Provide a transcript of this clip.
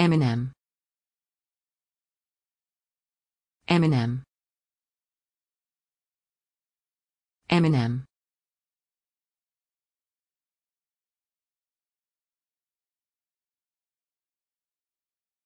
Eminem Eminem Eminem